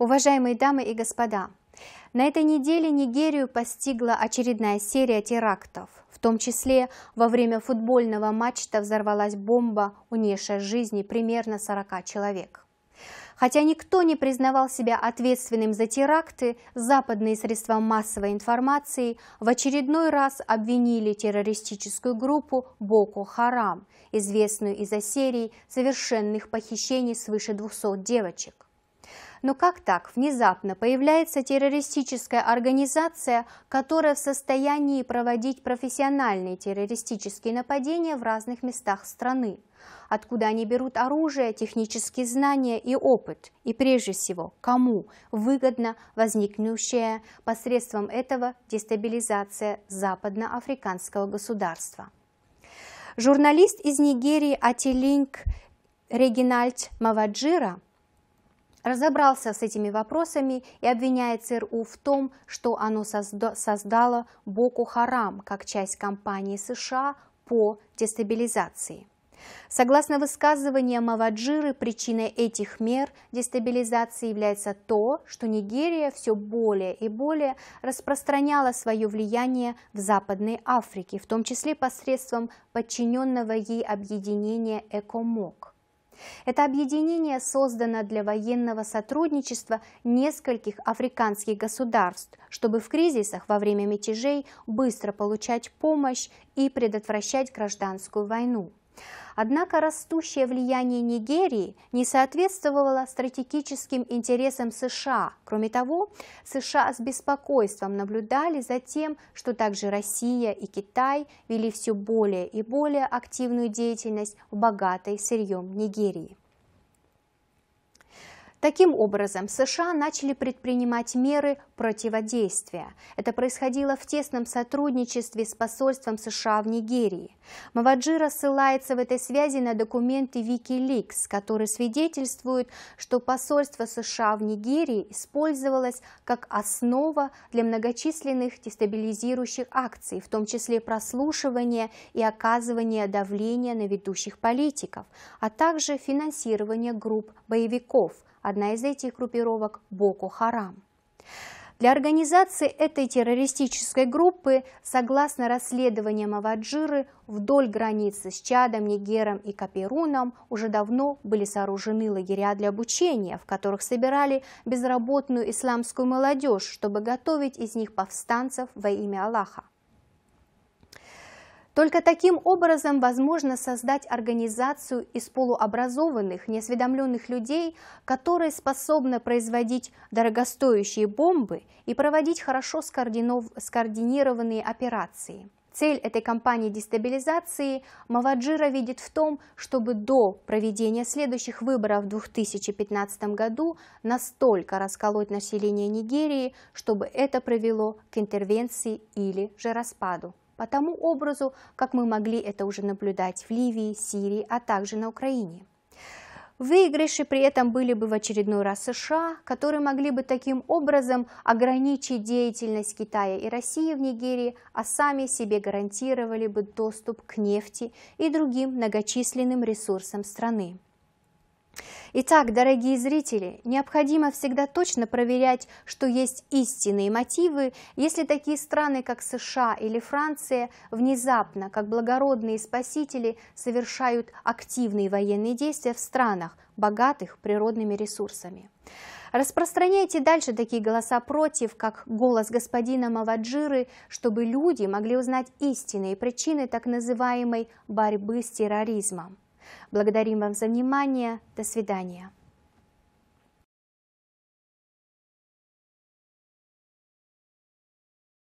Уважаемые дамы и господа, на этой неделе Нигерию постигла очередная серия терактов. В том числе во время футбольного матча взорвалась бомба, унесшая жизни примерно 40 человек. Хотя никто не признавал себя ответственным за теракты, западные средства массовой информации в очередной раз обвинили террористическую группу Боку Харам, известную из-за серии совершенных похищений свыше 200 девочек. Но как так внезапно появляется террористическая организация, которая в состоянии проводить профессиональные террористические нападения в разных местах страны? Откуда они берут оружие, технические знания и опыт? И прежде всего, кому выгодно возникнущая посредством этого дестабилизация западноафриканского государства? Журналист из Нигерии Атилинг Регинальд Маваджира – разобрался с этими вопросами и обвиняет ЦРУ в том, что оно созда создало Боку-Харам как часть кампании США по дестабилизации. Согласно высказываниям Маваджиры, причиной этих мер дестабилизации является то, что Нигерия все более и более распространяла свое влияние в Западной Африке, в том числе посредством подчиненного ей объединения «Экомок». Это объединение создано для военного сотрудничества нескольких африканских государств, чтобы в кризисах во время мятежей быстро получать помощь и предотвращать гражданскую войну. Однако растущее влияние Нигерии не соответствовало стратегическим интересам США. Кроме того, США с беспокойством наблюдали за тем, что также Россия и Китай вели все более и более активную деятельность в богатой сырьем Нигерии. Таким образом, США начали предпринимать меры противодействия. Это происходило в тесном сотрудничестве с посольством США в Нигерии. Маваджира ссылается в этой связи на документы Wikileaks, которые свидетельствуют, что посольство США в Нигерии использовалось как основа для многочисленных дестабилизирующих акций, в том числе прослушивания и оказывания давления на ведущих политиков, а также финансирования групп боевиков – Одна из этих группировок – Боку-Харам. Для организации этой террористической группы, согласно расследованиям Аваджиры, вдоль границы с Чадом, Нигером и Каперуном уже давно были сооружены лагеря для обучения, в которых собирали безработную исламскую молодежь, чтобы готовить из них повстанцев во имя Аллаха. Только таким образом возможно создать организацию из полуобразованных, неосведомленных людей, которые способны производить дорогостоящие бомбы и проводить хорошо скоординированные операции. Цель этой кампании дестабилизации Маваджира видит в том, чтобы до проведения следующих выборов в 2015 году настолько расколоть население Нигерии, чтобы это привело к интервенции или же распаду по тому образу, как мы могли это уже наблюдать в Ливии, Сирии, а также на Украине. Выигрыши при этом были бы в очередной раз США, которые могли бы таким образом ограничить деятельность Китая и России в Нигерии, а сами себе гарантировали бы доступ к нефти и другим многочисленным ресурсам страны. Итак, дорогие зрители, необходимо всегда точно проверять, что есть истинные мотивы, если такие страны, как США или Франция, внезапно, как благородные спасители, совершают активные военные действия в странах, богатых природными ресурсами. Распространяйте дальше такие голоса против, как голос господина Маваджиры, чтобы люди могли узнать истинные причины так называемой борьбы с терроризмом. Благодарим вам за внимание. До свидания.